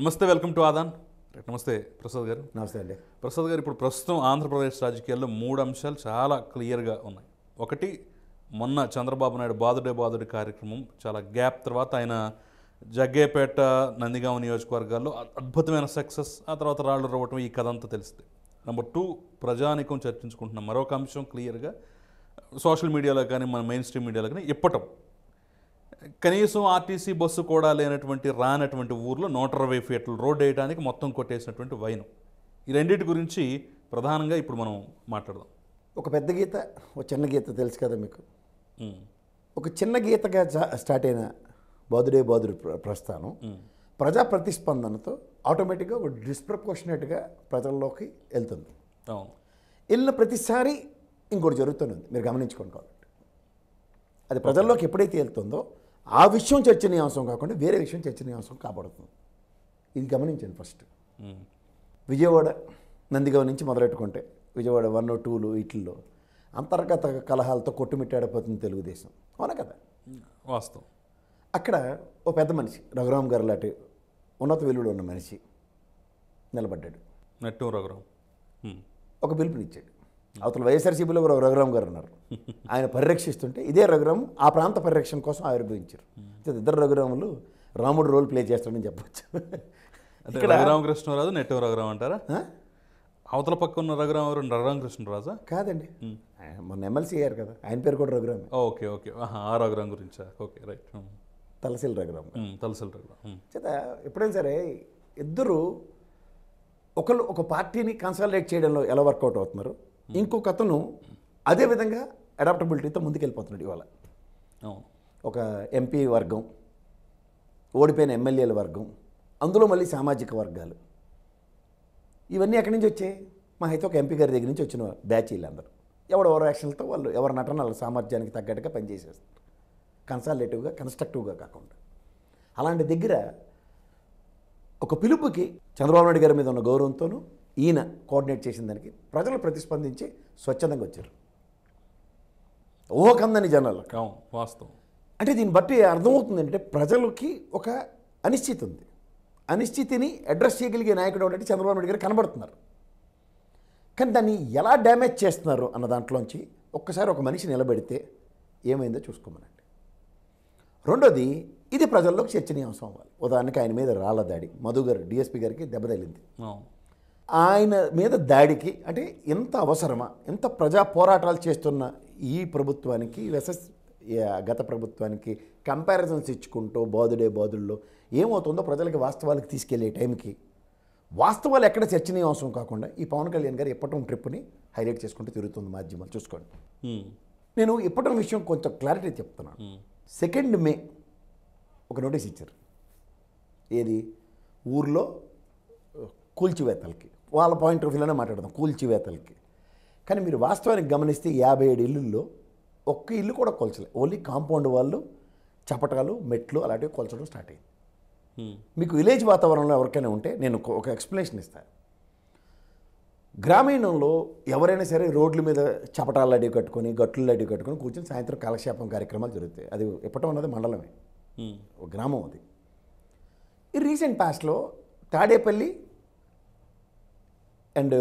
నమస్తే welcome to ఆదాన్ నమస్తే ప్రసాద్ గారు నమస్తే అండి ప్రసాద్ గారు ఇప్పుడు ప్రస్తుతం ఆంధ్రప్రదేశ్ రాజకీయాల్లో మూడు అంశాలు చాలా క్లియర్గా ఉన్నాయి ఒకటి మొన్న చంద్రబాబు నాయుడు బాదుడే బాదుడి కార్యక్రమం చాలా గ్యాప్ తర్వాత ఆయన జగ్గేపేట నందిగామ నియోజకవర్గాల్లో అద్భుతమైన సక్సెస్ ఆ తర్వాత రాళ్ళు రవ్వటం ఈ కథ అంతా తెలుస్తుంది నెంబర్ టూ ప్రజానికం చర్చించుకుంటున్న మరొక అంశం క్లియర్గా సోషల్ మీడియాలో కానీ మన మెయిన్ స్ట్రీమ్ మీడియాలో కానీ ఇప్పటం కనీసం ఆర్టీసీ బస్సు కూడా లేనటువంటి రానటువంటి ఊర్లో నూట ఇరవై ఫీట్లు రోడ్ వేయడానికి మొత్తం కొట్టేసినటువంటి వైన్ ఈ రెండింటి గురించి ప్రధానంగా ఇప్పుడు మనం మాట్లాడదాం ఒక పెద్ద గీత ఒక చిన్న గీత తెలుసు కదా మీకు ఒక చిన్న గీతగా స్టార్ట్ అయిన బాదుడే బాదుడు ప్రస్థానం ప్రజా ప్రతిస్పందనతో ఆటోమేటిక్గా ఒక డిస్ప్రపోర్షనేట్గా ప్రజల్లోకి వెళ్తుంది వెళ్ళిన ప్రతిసారి ఇంకోటి జరుగుతుంది మీరు గమనించుకోండి కాబట్టి అది ప్రజల్లోకి ఎప్పుడైతే వెళ్తుందో ఆ విషయం చర్చనీయాంశం కాకుండా వేరే విషయం చర్చనీయాంశం కాబడుతుంది ఇది గమనించండి ఫస్ట్ విజయవాడ నందిగావ్ నుంచి మొదలెట్టుకుంటే విజయవాడ వన్ ఓ టూలు వీటిల్లో అంతర్గత కలహాలతో కొట్టుమిట్టాడిపోతుంది తెలుగుదేశం అవునా కదా వాస్తవం అక్కడ ఓ పెద్ద మనిషి రఘురామ్ గారు లాంటి ఉన్నత వెలుగులో ఉన్న మనిషి నిలబడ్డాడు నట్టు రఘురామ్ ఒక పిలుపునిచ్చాడు అవతల వైఎస్ఆర్సీపీలో రఘురామ్ గారు ఉన్నారు ఆయన పరిరక్షిస్తుంటే ఇదే రఘురామ్ ఆ ప్రాంత పరిరక్షణ కోసం ఆవిర్భవించారు ఇద్దరు రఘురాములు రాముడు రోల్ ప్లే చేస్తాడని చెప్పచ్చు ఇక్కడ రఘురామకృష్ణరాజు నెట్టు రఘురామ్ అంటారా అవతల పక్క ఉన్న రఘురామ్ ఎవరు రఘురామకృష్ణరాజా కాదండి మొన్న ఎమ్మెల్సీ అయ్యారు కదా ఆయన పేరు కూడా రఘురామ్ ఓకే ఓకే ఆ రఘురామ్ గురించా ఓకే రైట్ తలసిల్ రఘురామ్ తలసిల్ రఘురామ్ చేత ఎప్పుడైనా సరే ఇద్దరు ఒకళ్ళు ఒక పార్టీని కన్సాలిడేట్ చేయడంలో ఎలా వర్కౌట్ అవుతున్నారు Hmm. ఇంకొక అతను విధంగా అడాప్టబిలిటీతో ముందుకెళ్ళిపోతున్నాడు ఇవాళ ఒక ఎంపీ వర్గం ఓడిపోయిన ఎమ్మెల్యేల వర్గం అందులో మళ్ళీ సామాజిక వర్గాలు ఇవన్నీ ఎక్కడి నుంచి వచ్చాయి మా అయితే ఒక ఎంపీ గారి దగ్గర నుంచి వచ్చిన బ్యాచ్ వీళ్ళందరూ ఎవరు ఎవరి యాక్షన్లతో వాళ్ళు ఎవరి నటన వాళ్ళ సామర్థ్యానికి తగ్గట్టుగా పనిచేసేస్తారు కన్సాలేటివ్గా కన్స్ట్రక్టివ్గా కాకుండా అలాంటి దగ్గర ఒక పిలుపుకి చంద్రబాబు నాయుడు గారి మీద ఉన్న గౌరవంతోనూ ఈయన కోఆర్డినేట్ చేసిన దానికి ప్రజలు ప్రతిస్పందించి స్వచ్ఛందంగా వచ్చారు ఊహకందని జనాలు వాస్తవం అంటే దీన్ని బట్టి అర్థమవుతుంది అంటే ప్రజలకి ఒక అనిశ్చితి ఉంది అనిశ్చితిని అడ్రస్ చేయగలిగే నాయకుడు అంటే చంద్రబాబు నాయుడు గారు కనబడుతున్నారు కానీ దాన్ని ఎలా డ్యామేజ్ చేస్తున్నారు అన్న దాంట్లోంచి ఒక్కసారి ఒక మనిషి నిలబెడితే ఏమైందో చూసుకోమనండి రెండోది ఇది ప్రజల్లోకి చర్చనీయాంశం అవ్వాలి ఉదాహరణకి ఆయన మీద రాళ్ళ దాడి మధుగారు డిఎస్పీ గారికి దెబ్బ తగిలింది ఆయన మీద దాడికి అంటే ఎంత అవసరమా ఎంత ప్రజా పోరాటాలు చేస్తున్న ఈ ప్రభుత్వానికి వెసస్ గత ప్రభుత్వానికి కంపారిజన్స్ ఇచ్చుకుంటూ బాధుడే బాధుల్లో ఏమవుతుందో ప్రజలకి వాస్తవాలకు తీసుకెళ్లే టైంకి వాస్తవాలు ఎక్కడ చర్చనీయాంశం కాకుండా ఈ పవన్ కళ్యాణ్ గారు ఇప్పటం ట్రిప్ని హైలైట్ చేసుకుంటూ తిరుగుతుంది మాధ్యమాలు చూసుకోండి నేను ఇప్పటం విషయం కొంచెం క్లారిటీ చెప్తున్నాను సెకండ్ మే ఒక నోటీస్ ఇచ్చారు ఏది ఊర్లో కూల్చివేతలకి వాళ్ళ పాయింట్ ఆఫ్ వ్యూలోనే మాట్లాడదాం కూల్చివేతలకి కానీ మీరు వాస్తవానికి గమనిస్తే యాభై ఏడు ఇల్లుల్లో ఒక్క ఇల్లు కూడా కొలచలే ఓన్లీ కాంపౌండ్ వాళ్ళు చపటాలు మెట్లు అలాంటివి కొలచడం స్టార్ట్ అయింది మీకు విలేజ్ వాతావరణంలో ఎవరికైనా ఉంటే నేను ఒక ఎక్స్ప్లెనేషన్ ఇస్తాను గ్రామీణంలో ఎవరైనా సరే రోడ్ల మీద చపటాలు అడిగి కట్టుకొని గట్లు అడిగి కట్టుకొని కూర్చొని సాయంత్రం కాలక్షేపం కార్యక్రమాలు జరుగుతాయి అది ఇప్పటం ఉన్నది మండలమే గ్రామం అది ఈ రీసెంట్ పాస్ట్లో తాడేపల్లి అండ్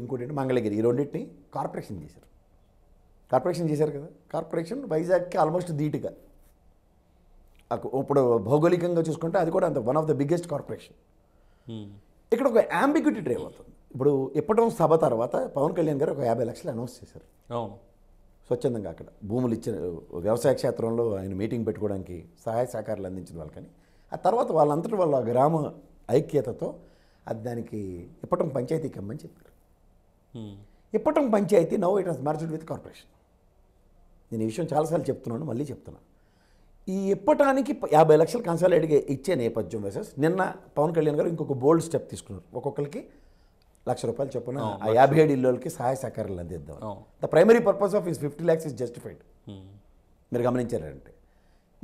ఇంకోటి ఏంటి మంగళగిరి ఈ రెండింటిని కార్పొరేషన్ చేశారు కార్పొరేషన్ చేశారు కదా కార్పొరేషన్ వైజాగ్కి ఆల్మోస్ట్ ధీటుగా ఇప్పుడు భౌగోళికంగా చూసుకుంటే అది కూడా అంత one of the biggest corporation hmm. ఇక్కడ ఒక అంబిగ్యూటీ డ్రైవ్ అవుతుంది ఇప్పుడు ఇప్పటం సభ తర్వాత పవన్ కళ్యాణ్ గారు ఒక యాభై లక్షలు అనౌన్స్ చేశారు స్వచ్ఛందంగా అక్కడ భూములు ఇచ్చిన వ్యవసాయ క్షేత్రంలో ఆయన మీటింగ్ పెట్టుకోవడానికి సహాయ సహకారాలు అందించిన వాళ్ళకని ఆ తర్వాత వాళ్ళంతటి వాళ్ళ గ్రామ ఐక్యతతో అది దానికి ఇప్పటం పంచాయతీ కమ్మని చెప్పారు Ippatam panchayati now it was with corporation నేను ఈ విషయం చాలాసార్లు చెప్తున్నాను మళ్ళీ చెప్తున్నాను ఈ ఇప్పటానికి యాభై లక్షలు కన్సాలిడేట్గా ఇచ్చే నేపథ్యం వేసెస్ నిన్న పవన్ కళ్యాణ్ గారు ఇంకొక బోల్డ్ స్టెప్ తీసుకున్నారు ఒక్కొక్కరికి లక్ష రూపాయలు చొప్పున ఆ యాభై ఏడు ఇళ్ళకి సహాయ సహకారాలు అందిద్దాం the primary purpose of is fifty lakhs is justified మీరు గమనించారంటే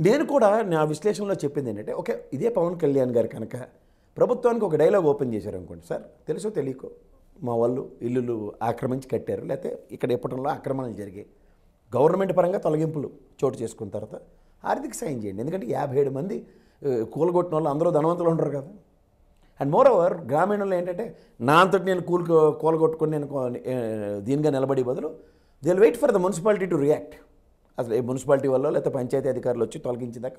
నేను కూడా నా విశ్లేషణలో చెప్పింది ఏంటంటే ఓకే ఇదే పవన్ కళ్యాణ్ గారు కనుక ప్రభుత్వానికి ఒక డైలాగ్ ఓపెన్ చేశారు అనుకోండి సార్ తెలుసో తెలియకో మా వాళ్ళు ఇల్లులు ఆక్రమించి కట్టారు లేకపోతే ఇక్కడ ఎప్పటిలో ఆక్రమణలు జరిగాయి గవర్నమెంట్ పరంగా తొలగింపులు చోటు చేసుకున్న తర్వాత ఆర్థిక సాయం చేయండి ఎందుకంటే యాభై ఏడు మంది కూలగొట్టిన వాళ్ళు అందరూ ధనవంతులు ఉంటారు కదా అండ్ మోర్ ఓవర్ గ్రామీణంలో ఏంటంటే నా అంతటి నేను కూల్ కూలగొట్టుకుని నేను దీనిగా నిలబడి బదులు till wait for the municipality to react అసలు ఏ మున్సిపాలిటీ వల్ల లేకపోతే పంచాయతీ అధికారులు వచ్చి తొలగించిందాక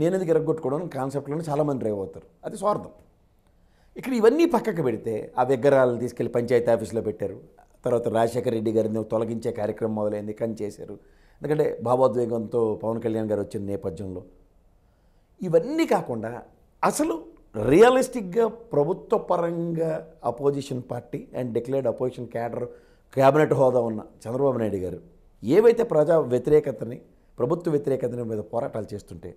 నేను ఎందుకు ఎరగొట్టుకోవడం కాన్సెప్ట్లోనే చాలామంది డ్రైవ్ అవుతారు అది స్వార్థం ఇక్కడ ఇవన్నీ పక్కకు పెడితే ఆ విగ్రహాలను తీసుకెళ్లి పంచాయతీ ఆఫీస్లో పెట్టారు తర్వాత రాజశేఖర రెడ్డి గారిని తొలగించే కార్యక్రమం మొదలైంది కని చేశారు ఎందుకంటే భావోద్వేగంతో పవన్ కళ్యాణ్ గారు వచ్చిన నేపథ్యంలో ఇవన్నీ కాకుండా అసలు రియలిస్టిక్గా ప్రభుత్వ పరంగా opposition party and declared opposition cadre cabinet హోదా ఉన్న చంద్రబాబు నాయుడు గారు ఏవైతే ప్రజా వ్యతిరేకతని ప్రభుత్వ వ్యతిరేకతని మీద పోరాటాలు చేస్తుంటే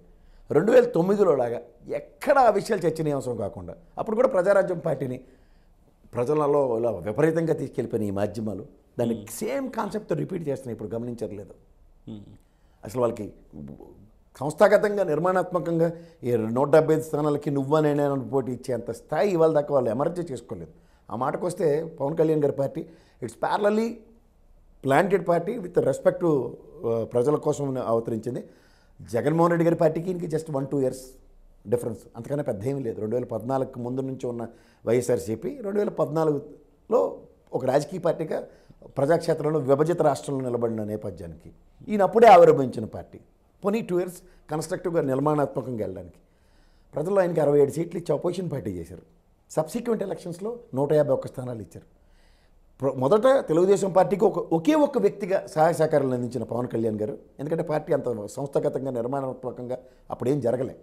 రెండు వేల తొమ్మిదిలో లాగా ఎక్కడ ఆ విషయాలు చర్చనీయాంశం కాకుండా అప్పుడు కూడా ప్రజారాజ్యం పార్టీని ప్రజలలో ఇలా విపరీతంగా తీసుకెళ్ళిపోయిన ఈ మాధ్యమాలు దాన్ని సేమ్ కాన్సెప్ట్ రిపీట్ చేస్తున్నాయి ఇప్పుడు గమనించట్లేదు అసలు వాళ్ళకి సంస్థాగతంగా నిర్మాణాత్మకంగా ఈ నూట డెబ్బై ఐదు స్థానాలకి నువ్వనే నేను పోటీ ఇచ్చేంత స్థాయి ఇవాళ దాకా వాళ్ళు ఎమర్జీ చేసుకోలేదు ఆ మాటకు వస్తే పవన్ కళ్యాణ్ గారి party it's purely planted party with respect ప్రజల కోసం అవతరించింది జగన్మోహన్ రెడ్డి గారి పార్టీకి ఇంక just one two years difference అంతకన్నా పెద్ద ఏమీ లేదు రెండు వేల పద్నాలుగు ముందు నుంచి ఉన్న వైఎస్ఆర్సీపీ రెండు వేల పద్నాలుగులో ఒక రాజకీయ పార్టీగా ప్రజాక్షేత్రంలో విభజిత రాష్ట్రంలో నిలబడిన నేపథ్యానికి ఈయన అప్పుడే ఆవిర్భవించిన పార్టీ పోనీ టూ ఇయర్స్ కన్స్ట్రక్టివ్గా నిర్మాణాత్మకంగా వెళ్ళడానికి ప్రజల్లో ఆయనకి అరవై ఏడు సీట్లు ఇచ్చి అపోజిషన్ పార్టీ చేశారు సబ్సిక్వెంట్ ఎలక్షన్స్లో నూట యాభై ఒక్క స్థానాలు ఇచ్చారు మొదట తెలుగుదేశం పార్టీకి ఒక ఒకే ఒక్క వ్యక్తిగా సహాయ సహకారాలు అందించిన పవన్ కళ్యాణ్ గారు ఎందుకంటే పార్టీ అంత సంస్థాగతంగా నిర్మాణాత్మకంగా అప్పుడేం జరగలే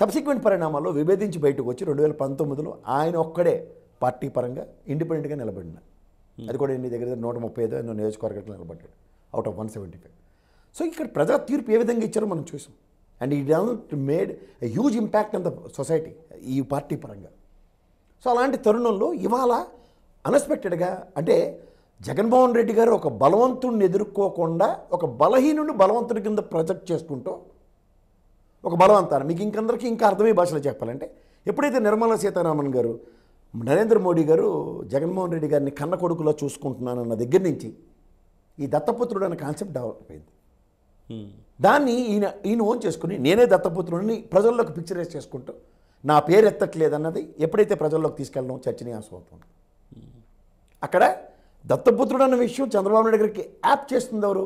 సబ్సిక్వెంట్ పరిణామాల్లో విభేదించి బయటకు వచ్చి రెండు వేల పంతొమ్మిదిలో ఆయన ఒక్కడే పార్టీ పరంగా ఇండిపెండెంట్గా నిలబడిన అది కూడా ఎన్ని దగ్గర నూట ముప్పై ఐదు ఎన్నో నియోజకవర్గంలో నిలబడ్డాడు out of one seventy five so ఇక్కడ ప్రజా తీర్పు ఏ విధంగా ఇచ్చారో మనం చూసాం అండ్ ఈ డాల్ట్ made a huge impact on the society ఈ పార్టీ పరంగా సో అలాంటి తరుణంలో ఇవాళ అన్ఎక్స్పెక్టెడ్గా అంటే జగన్మోహన్ రెడ్డి గారు ఒక బలవంతుడిని ఎదుర్కోకుండా ఒక బలహీనుని బలవంతుడి కింద ప్రొజెక్ట్ చేసుకుంటూ ఒక బలవంతాన్ని మీకు ఇంకందరికీ ఇంకా అర్థమయ్యే భాషలో చెప్పాలంటే ఎప్పుడైతే నిర్మలా సీతారామన్ గారు నరేంద్ర మోడీ గారు జగన్మోహన్ రెడ్డి గారిని కన్న కొడుకులో చూసుకుంటున్నానన్న దగ్గర నుంచి ఈ దత్తపుత్రుడు అనే కాన్సెప్ట్ డెవలప్ అయింది దాన్ని ఈయన ఈయన ఓన్ చేసుకుని నేనే దత్తపుత్రుడిని ప్రజల్లోకి పిక్చరైజ్ చేసుకుంటూ నా పేరు ఎత్తట్లేదన్నది ఎప్పుడైతే ప్రజల్లోకి తీసుకెళ్ళడం చర్చనీయాంశం అవుతుంది అక్కడ దత్తపుత్రుడు అన్న విషయం చంద్రబాబు నాయుడు గారికి యాప్ చేస్తుంది ఎవరు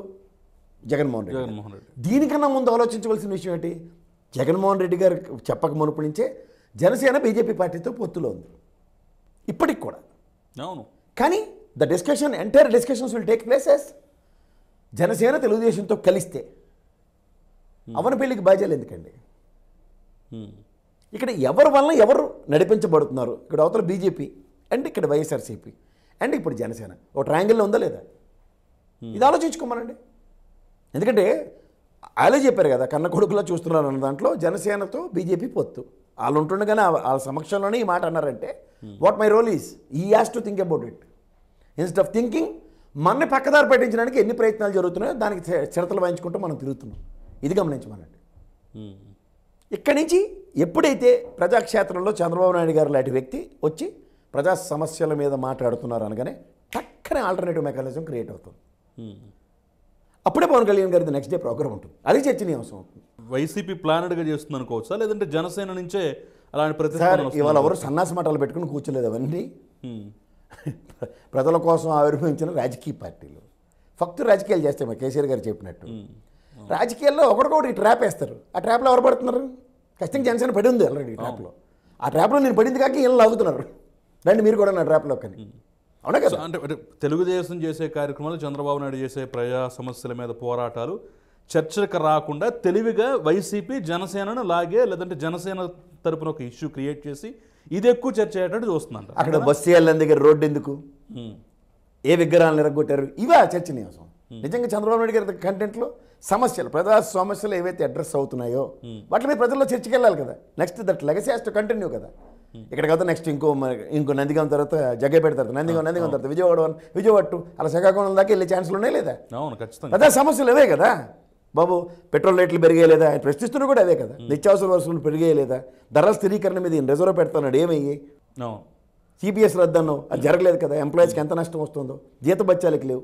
జగన్మోహన్ రెడ్డి జగన్మోహన్ రెడ్డి దీనికన్నా ముందు ఆలోచించవలసిన విషయం ఏంటి జగన్మోహన్ రెడ్డి గారు చెప్పక మునుపు నుంచే జనసేన బీజేపీ పార్టీతో పొత్తులో ఉంది ఇప్పటికి కూడా అవును కానీ the discussion entire discussions will take places Janasena తెలుగుదేశంతో కలిస్తే hmm. అవన పెళ్లికి బాధ్యాలు ఎందుకండి hmm. ఇక్కడ ఎవరి వలన ఎవరు నడిపించబడుతున్నారు ఇక్కడ అవతల బీజేపీ అండ్ ఇక్కడ వైఎస్ఆర్సీపీ అండ్ ఇప్పుడు జనసేన ఓ ట్రాంగిల్లో ఉందా లేదా ఇది ఆలోచించుకోమనండి ఎందుకంటే వాళ్ళే చెప్పారు కదా కన్న కొడుకులో చూస్తున్నారు అన్న దాంట్లో జనసేనతో బీజేపీ పొత్తు వాళ్ళు ఉంటుండగానే వాళ్ళ సమక్షంలోనే ఈ మాట అన్నారంటే what my role is he has to think about it instead of thinking మనని పక్కదారి పట్టించడానికి ఎన్ని ప్రయత్నాలు జరుగుతున్నాయో దానికి చిడతలు వాయించుకుంటూ మనం తిరుగుతున్నాం ఇది గమనించమనండి ఇక్కడి నుంచి ఎప్పుడైతే ప్రజాక్షేత్రంలో చంద్రబాబు నాయుడు గారు లాంటి వ్యక్తి వచ్చి ప్రజా సమస్యల మీద మాట్లాడుతున్నారు అనగానే చక్కని ఆల్టర్నేటివ్ మెకానిజం క్రియేట్ అవుతుంది అప్పుడే పవన్ కళ్యాణ్ గారి నెక్స్ట్ డే ప్రోగ్రామ్ ఉంటుంది అది చర్చనీయాంశం అవుతుంది వైసీపీ ప్లానెడ్గా చేస్తుంది అనుకోవచ్చా లేదంటే జనసేన నుంచే అలాంటి ప్రతి ఇవాళ ఎవరు సన్నాసి మటాలు పెట్టుకుని కూర్చోలేదు అవన్నీ ప్రజల కోసం ఆవిర్భవించిన రాజకీయ పార్టీలు ఫక్తు రాజకీయాలు చేస్తే మా కేసీఆర్ గారు చెప్పినట్టు రాజకీయాల్లో ఈ ట్రాప్ వేస్తారు ఆ ట్రాప్లో ఎవరు పడుతున్నారు ఖచ్చితంగా జనసేన పడి ఉంది ఆల్రెడీ ట్రాప్లో ఆ ట్రాప్లో నేను పడింది కాక వీళ్ళు లాగుతున్నారు రండి మీరు కూడా నా ట్రాప్లో కానీ అవునా కదా అంటే తెలుగుదేశం చేసే కార్యక్రమాలు చంద్రబాబు నాయుడు చేసే ప్రజా సమస్యల మీద పోరాటాలు చర్చకు రాకుండా తెలివిగా వైసీపీ జనసేనను లాగే లేదంటే జనసేన తరపున ఒక ఇష్యూ క్రియేట్ చేసి ఇది ఎక్కువ చర్చ అయ్యేటట్టు చూస్తున్నాను అక్కడ బస్సు వెళ్ళిన దగ్గర రోడ్డు ఎందుకు ఏ విగ్రహాలు ఎరగొట్టారు ఇవే ఆ చర్చనీయాంశం నిజంగా చంద్రబాబు నాయుడు గారి కంటెంట్లో సమస్యలు ప్రజా సమస్యలు ఏవైతే అడ్రస్ అవుతున్నాయో వాటి మీద ప్రజల్లో వెళ్ళాలి కదా next that legacy has to continue కదా ఇక్కడ వెళ్తే నెక్స్ట్ ఇంకో ఇంకో నందిగం తర్వాత జగ్గపేట తర్వాత నందిగం నందిగం తర్వాత విజయవాడ వన్ విజయవాడ అలా శ్రీకాకుళం దాకా వెళ్ళే ఛాన్సులు ఉన్నాయి లేదా అదే సమస్యలు అవే కదా బాబు పెట్రోల్ రేట్లు పెరిగాయి లేదా ఆయన ప్రశ్నిస్తున్నా కూడా అవే కదా నిత్యావసర వసూలు పెరిగాయి లేదా ధరల స్థిరీకరణ మీద రిజర్వ్ పెడుతున్నాడు ఏమయ్యి సిపిఎస్ రద్దన్నో అది జరగలేదు కదా ఎంప్లాయీస్కి ఎంత నష్టం వస్తుందో జీత జీతబత్యాలకి లేవు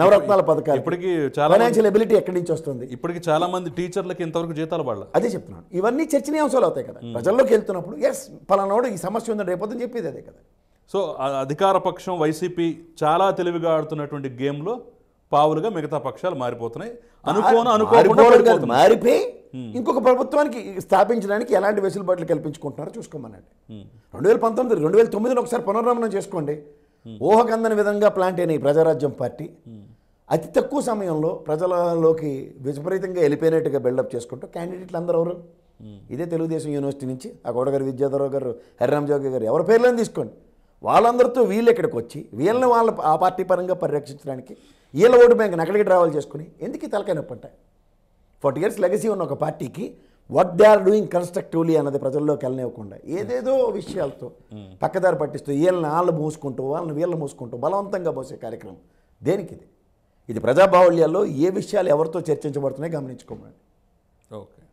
నవరత్నాల పథకాలు ఇప్పటికి చాలా ఫైనాన్షియల్ ఎబిలిటీ ఎక్కడి నుంచి వస్తుంది ఇప్పటికి చాలా మంది టీచర్లకి ఇంతవరకు జీతాలు పడాలి అదే చెప్తున్నాను ఇవన్నీ చర్చనీయాంశాలు అవుతాయి కదా ప్రజల్లోకి వెళ్తున్నప్పుడు ఎస్ పలానాడు ఈ సమస్య ఉందని రేపొద్దని చెప్పేది అదే కదా సో అధికార పక్షం వైసీపీ చాలా తెలివిగా ఆడుతున్నటువంటి గేమ్లో పావులుగా మిగతా పక్షాలు మారిపోతున్నాయి అనుకోను అనుకోకుండా మారిపోయి ఇంకొక ప్రభుత్వానికి స్థాపించడానికి ఎలాంటి వెసులుబాట్లు కల్పించుకుంటున్నారో చూసుకోమని రెండు వేల పంతొమ్మిది రెండు వేల తొమ్మిదిలో ఒకసారి పునర్నమనం చేసుకోండి Hmm. ఊహకందని విధంగా ప్లాంట్ అయిన ఈ ప్రజారాజ్యం పార్టీ hmm. అతి తక్కువ సమయంలో ప్రజలలోకి విపరీతంగా వెళ్ళిపోయినట్టుగా బిల్డప్ చేసుకుంటూ క్యాండిడేట్లు అందరూ ఎవరు hmm. ఇదే తెలుగుదేశం యూనివర్సిటీ నుంచి ఆ గౌడగారు విద్యాధరరావు గారు హరిరామ్ జోగి గారు ఎవరి పేర్లను తీసుకోండి వాళ్ళందరితో వీళ్ళు ఇక్కడికి వచ్చి వీళ్ళని వాళ్ళ ఆ పార్టీ పరంగా పరిరక్షించడానికి వీళ్ళ ఓటు బ్యాంక్ అక్కడికి ట్రావెల్ చేసుకుని ఎందుకు తలకైనప్పంట ఫార్టీ ఇయర్స్ లెగసీ ఉన్న ఒక పార్టీకి what they are doing constructively అన్నది ప్రజల్లోకి వెళ్ళనివ్వకుండా ఏదేదో విషయాలతో పక్కదారి పట్టిస్తూ వీళ్ళని వాళ్ళు మూసుకుంటూ వాళ్ళని వీళ్ళని మూసుకుంటూ బలవంతంగా పోసే కార్యక్రమం దేనికి ఇది ఇది ప్రజాబాహుళ్యాల్లో ఏ విషయాలు ఎవరితో చర్చించబడుతున్నాయి గమనించుకోమని ఓకే